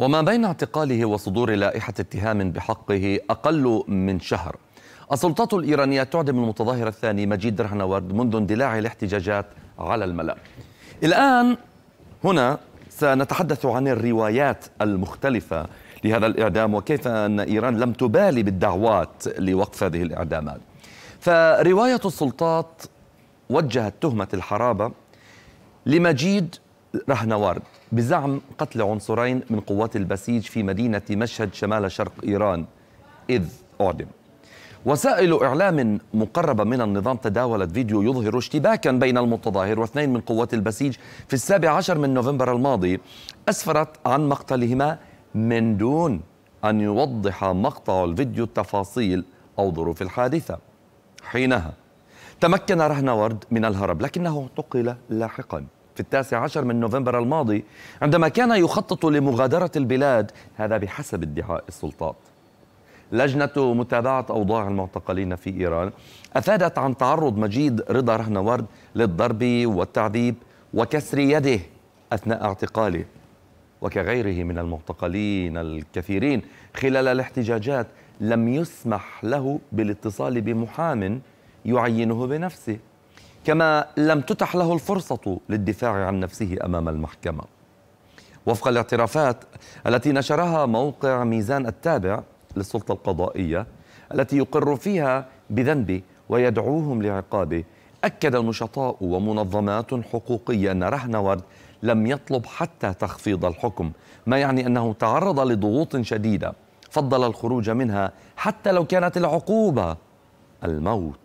وما بين اعتقاله وصدور لائحة اتهام بحقه أقل من شهر السلطات الإيرانية تعدم المتظاهر الثاني مجيد درهنورد منذ اندلاع الاحتجاجات على الملأ الآن هنا سنتحدث عن الروايات المختلفة لهذا الإعدام وكيف أن إيران لم تبالي بالدعوات لوقف هذه الإعدامات فرواية السلطات وجهت تهمة الحرابة لمجيد رهن ورد بزعم قتل عنصرين من قوات البسيج في مدينة مشهد شمال شرق إيران إذ أعدم وسائل إعلام مقربة من النظام تداولت فيديو يظهر اشتباكا بين المتظاهر واثنين من قوات البسيج في السابع عشر من نوفمبر الماضي أسفرت عن مقتلهما من دون أن يوضح مقطع الفيديو التفاصيل أو ظروف الحادثة حينها تمكن رهنورد من الهرب لكنه اعتقل لاحقاً في التاسع عشر من نوفمبر الماضي عندما كان يخطط لمغادرة البلاد هذا بحسب ادعاء السلطات لجنة متابعة أوضاع المعتقلين في إيران أفادت عن تعرض مجيد رضا رهنورد للضرب والتعذيب وكسر يده أثناء اعتقاله وكغيره من المعتقلين الكثيرين خلال الاحتجاجات لم يسمح له بالاتصال بمحام يعينه بنفسه كما لم تتح له الفرصة للدفاع عن نفسه أمام المحكمة وفق الاعترافات التي نشرها موقع ميزان التابع للسلطة القضائية التي يقر فيها بذنبه ويدعوهم لعقابه أكد نشطاء ومنظمات حقوقية أن رهنورد لم يطلب حتى تخفيض الحكم ما يعني أنه تعرض لضغوط شديدة فضل الخروج منها حتى لو كانت العقوبة الموت